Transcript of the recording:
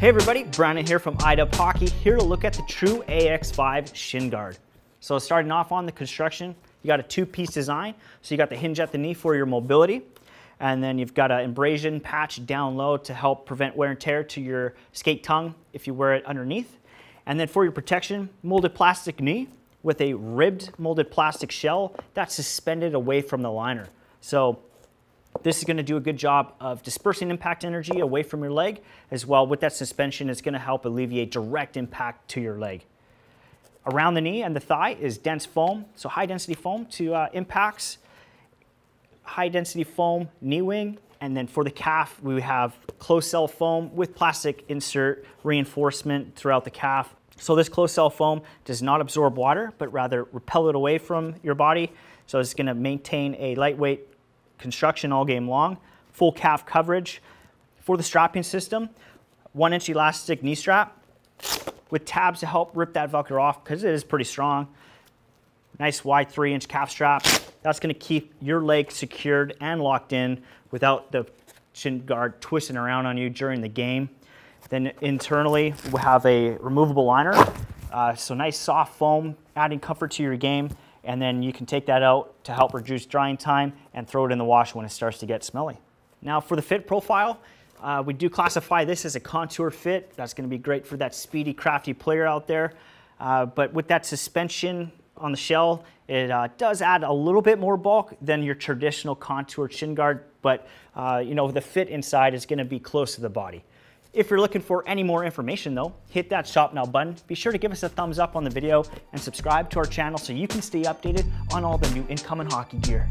Hey everybody, Brandon here from IDUP Hockey, here to look at the True AX5 shin guard. So starting off on the construction, you got a two-piece design. So you got the hinge at the knee for your mobility, and then you've got an abrasion patch down low to help prevent wear and tear to your skate tongue if you wear it underneath. And then for your protection, molded plastic knee with a ribbed molded plastic shell that's suspended away from the liner. So this is gonna do a good job of dispersing impact energy away from your leg, as well with that suspension, it's gonna help alleviate direct impact to your leg. Around the knee and the thigh is dense foam, so high density foam to uh, impacts, high density foam knee wing, and then for the calf, we have closed cell foam with plastic insert reinforcement throughout the calf. So this closed cell foam does not absorb water, but rather repel it away from your body. So it's gonna maintain a lightweight construction all game long, full calf coverage. For the strapping system, one inch elastic knee strap with tabs to help rip that Velcro off because it is pretty strong. Nice wide three inch calf strap. That's gonna keep your leg secured and locked in without the shin guard twisting around on you during the game. Then internally, we have a removable liner. Uh, so nice soft foam, adding comfort to your game and then you can take that out to help reduce drying time and throw it in the wash when it starts to get smelly. Now for the fit profile, uh, we do classify this as a contour fit. That's gonna be great for that speedy, crafty player out there. Uh, but with that suspension on the shell, it uh, does add a little bit more bulk than your traditional contour chin guard, but uh, you know the fit inside is gonna be close to the body. If you're looking for any more information though, hit that shop now button. Be sure to give us a thumbs up on the video and subscribe to our channel so you can stay updated on all the new incoming hockey gear.